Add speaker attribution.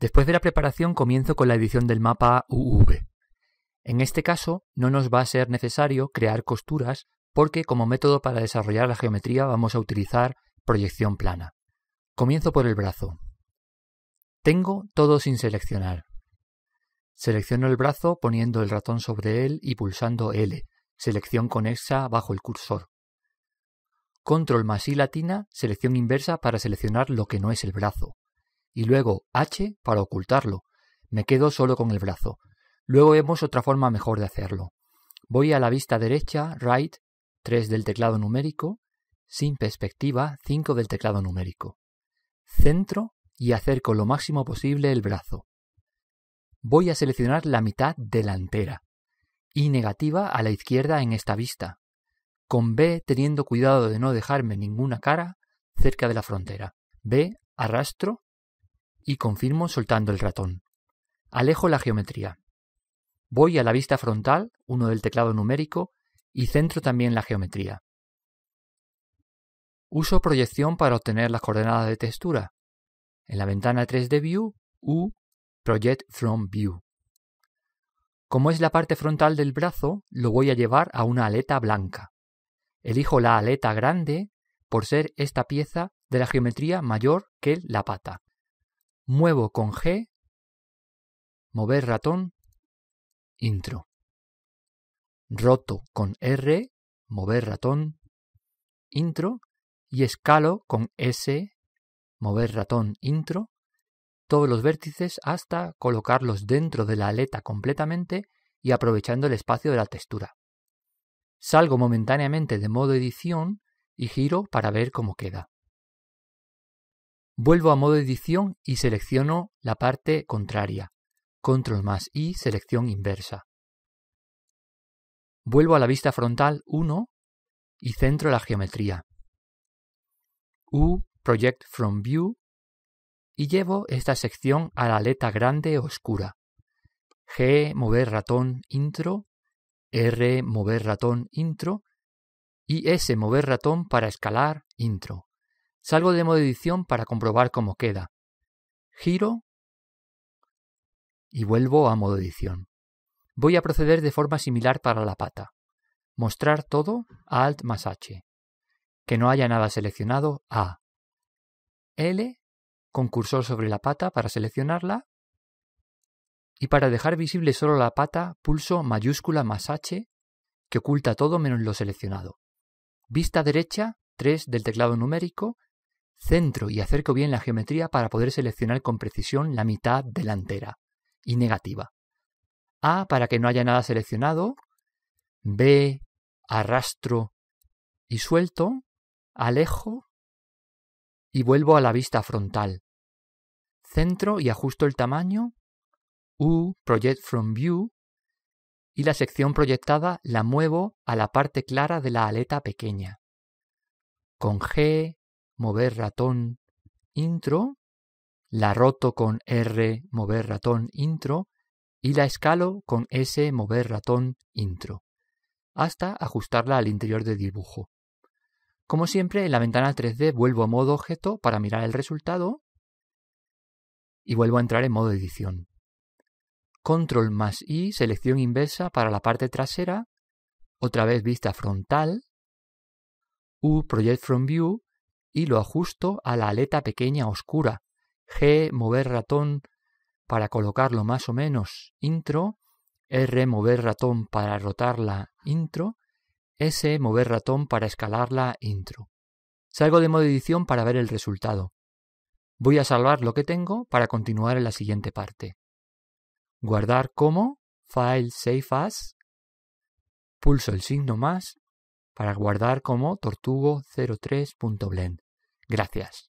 Speaker 1: Después de la preparación comienzo con la edición del mapa UV. En este caso no nos va a ser necesario crear costuras porque como método para desarrollar la geometría vamos a utilizar proyección plana. Comienzo por el brazo. Tengo todo sin seleccionar. Selecciono el brazo poniendo el ratón sobre él y pulsando L, selección conexa bajo el cursor. Control más Y latina, selección inversa para seleccionar lo que no es el brazo y luego H para ocultarlo. Me quedo solo con el brazo. Luego vemos otra forma mejor de hacerlo. Voy a la vista derecha, right, 3 del teclado numérico, sin perspectiva, 5 del teclado numérico. Centro y acerco lo máximo posible el brazo. Voy a seleccionar la mitad delantera y negativa a la izquierda en esta vista, con B teniendo cuidado de no dejarme ninguna cara cerca de la frontera. B arrastro y confirmo soltando el ratón. Alejo la geometría. Voy a la vista frontal, uno del teclado numérico, y centro también la geometría. Uso proyección para obtener las coordenadas de textura. En la ventana 3D View, U, Project from View. Como es la parte frontal del brazo, lo voy a llevar a una aleta blanca. Elijo la aleta grande por ser esta pieza de la geometría mayor que la pata muevo con G, mover ratón, intro. Roto con R, mover ratón, intro. Y escalo con S, mover ratón, intro. Todos los vértices hasta colocarlos dentro de la aleta completamente y aprovechando el espacio de la textura. Salgo momentáneamente de modo edición y giro para ver cómo queda. Vuelvo a modo edición y selecciono la parte contraria. Control más I, selección inversa. Vuelvo a la vista frontal 1 y centro la geometría. U, Project from View, y llevo esta sección a la aleta grande oscura. G, mover ratón, intro, R, mover ratón, intro, y S, mover ratón para escalar, intro. Salgo de modo edición para comprobar cómo queda. Giro y vuelvo a modo edición. Voy a proceder de forma similar para la pata. Mostrar todo a Alt más H. Que no haya nada seleccionado a L con cursor sobre la pata para seleccionarla y para dejar visible solo la pata pulso mayúscula más H que oculta todo menos lo seleccionado. Vista derecha 3 del teclado numérico Centro y acerco bien la geometría para poder seleccionar con precisión la mitad delantera y negativa. A para que no haya nada seleccionado. B arrastro y suelto. Alejo y vuelvo a la vista frontal. Centro y ajusto el tamaño. U project from view y la sección proyectada la muevo a la parte clara de la aleta pequeña. Con G, mover ratón, intro, la roto con R, mover ratón, intro, y la escalo con S, mover ratón, intro, hasta ajustarla al interior del dibujo. Como siempre, en la ventana 3D vuelvo a modo objeto para mirar el resultado y vuelvo a entrar en modo edición. Control más I, selección inversa para la parte trasera, otra vez vista frontal, U, Project from View, y lo ajusto a la aleta pequeña oscura. G, mover ratón para colocarlo más o menos intro. R, mover ratón para rotarla intro. S, mover ratón para escalarla intro. Salgo de modo edición para ver el resultado. Voy a salvar lo que tengo para continuar en la siguiente parte. Guardar como, File Save As, pulso el signo más para guardar como tortugo03.blend. Gracias.